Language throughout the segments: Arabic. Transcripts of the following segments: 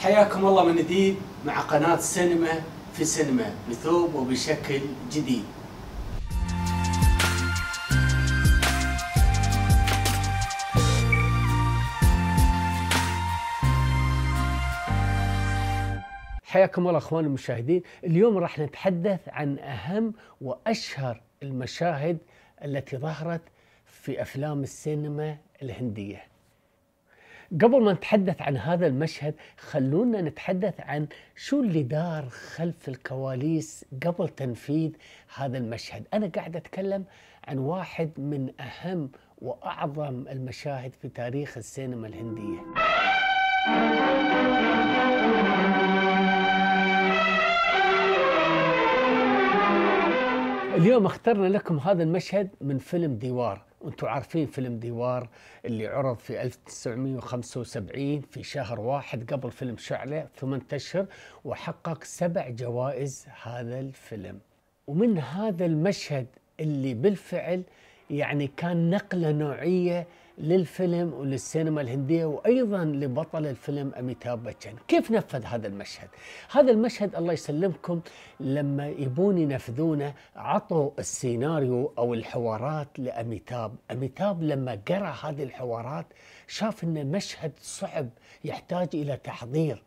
حياكم الله من جديد مع قناة سينما في سينما بثوب وبشكل جديد حياكم الله اخواني المشاهدين اليوم راح نتحدث عن اهم واشهر المشاهد التي ظهرت في افلام السينما الهنديه قبل ما نتحدث عن هذا المشهد خلونا نتحدث عن شو اللي دار خلف الكواليس قبل تنفيذ هذا المشهد أنا قاعد أتكلم عن واحد من أهم وأعظم المشاهد في تاريخ السينما الهندية اليوم اخترنا لكم هذا المشهد من فيلم ديوار وانتم عارفين فيلم ديوار اللي عرض في 1975 في شهر واحد قبل فيلم شعلة ثمان أشهر وحقق سبع جوائز هذا الفيلم ومن هذا المشهد اللي بالفعل يعني كان نقلة نوعية للفيلم وللسينما الهنديه وايضا لبطل الفيلم اميتاب بچن، كيف نفذ هذا المشهد؟ هذا المشهد الله يسلمكم لما يبون ينفذونه عطوا السيناريو او الحوارات لاميتاب، اميتاب لما قرا هذه الحوارات شاف انه مشهد صعب يحتاج الى تحضير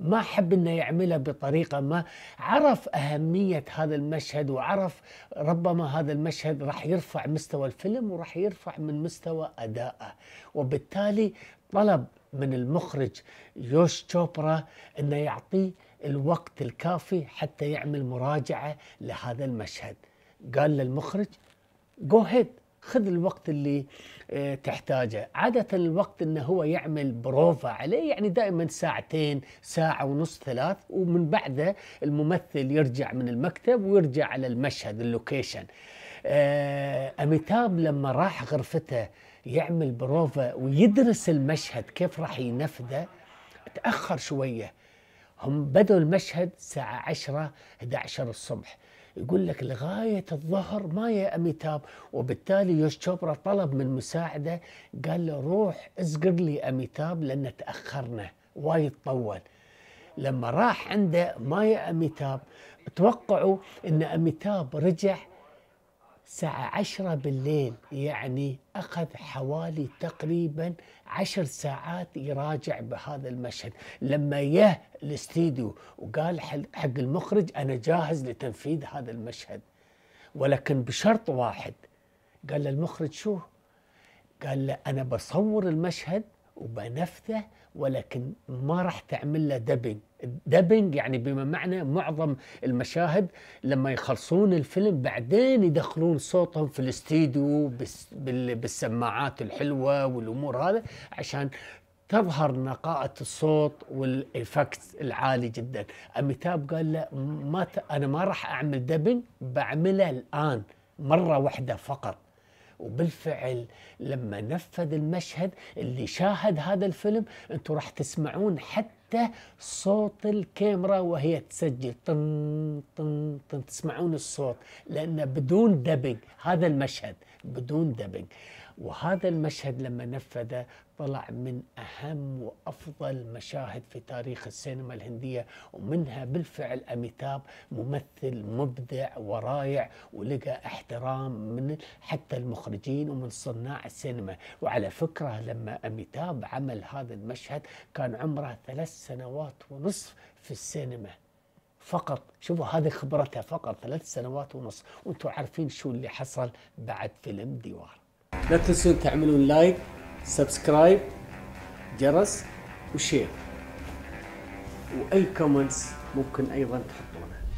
ما حب انه يعملها بطريقه ما عرف اهميه هذا المشهد وعرف ربما هذا المشهد راح يرفع مستوى الفيلم وراح يرفع من مستوى ادائه وبالتالي طلب من المخرج يوش تشوبرا انه يعطيه الوقت الكافي حتى يعمل مراجعه لهذا المشهد قال للمخرج جو هيد خذ الوقت اللي آه، تحتاجه عادة الوقت انه هو يعمل بروفا عليه يعني دائما ساعتين ساعة ونص ثلاث ومن بعده الممثل يرجع من المكتب ويرجع على المشهد اللوكيشن آه، أميتاب لما راح غرفته يعمل بروفا ويدرس المشهد كيف راح ينفذه تأخر شوية هم بدوا المشهد الساعة 10 11 الصبح يقول لك لغاية الظهر ما يا أميتاب وبالتالي يوش شوبرا طلب من مساعدة قال له روح اسقر لي أميتاب لأن تأخرنا وايد طول لما راح عنده مايا أميتاب توقعوا أن أميتاب رجع الساعة عشرة بالليل يعني أخذ حوالي تقريبا عشر ساعات يراجع بهذا المشهد لما يه الاستديو وقال حق المخرج أنا جاهز لتنفيذ هذا المشهد ولكن بشرط واحد قال له المخرج شو قال له أنا بصور المشهد وبنفذه ولكن ما راح تعمل له دبنج دبنج يعني بما معنى معظم المشاهد لما يخلصون الفيلم بعدين يدخلون صوتهم في الاستديو بالسماعات الحلوه والامور هذا عشان تظهر نقاءة الصوت والإفكت العالي جدا اميتاب قال لا ما ت... انا ما راح اعمل دبنج بعمله الان مره واحده فقط وبالفعل لما نفذ المشهد اللي شاهد هذا الفيلم انتم راح تسمعون حتى حتى صوت الكاميرا وهي تسجل طن طن طن تسمعون الصوت لأن بدون دبنج هذا المشهد بدون دبنج وهذا المشهد لما نفذه طلع من أهم وأفضل مشاهد في تاريخ السينما الهندية ومنها بالفعل أميتاب ممثل مبدع ورائع ولقى احترام من حتى المخرجين ومن صناع السينما وعلى فكرة لما أميتاب عمل هذا المشهد كان عمره ثلاث سنوات ونصف في السينما فقط شوفوا هذه خبرتها فقط ثلاث سنوات ونص وانتم عارفين شو اللي حصل بعد فيلم ديوار لا تنسون تعملون لايك سبسكرايب جرس وشير واي كومنتس ممكن ايضا تحطونه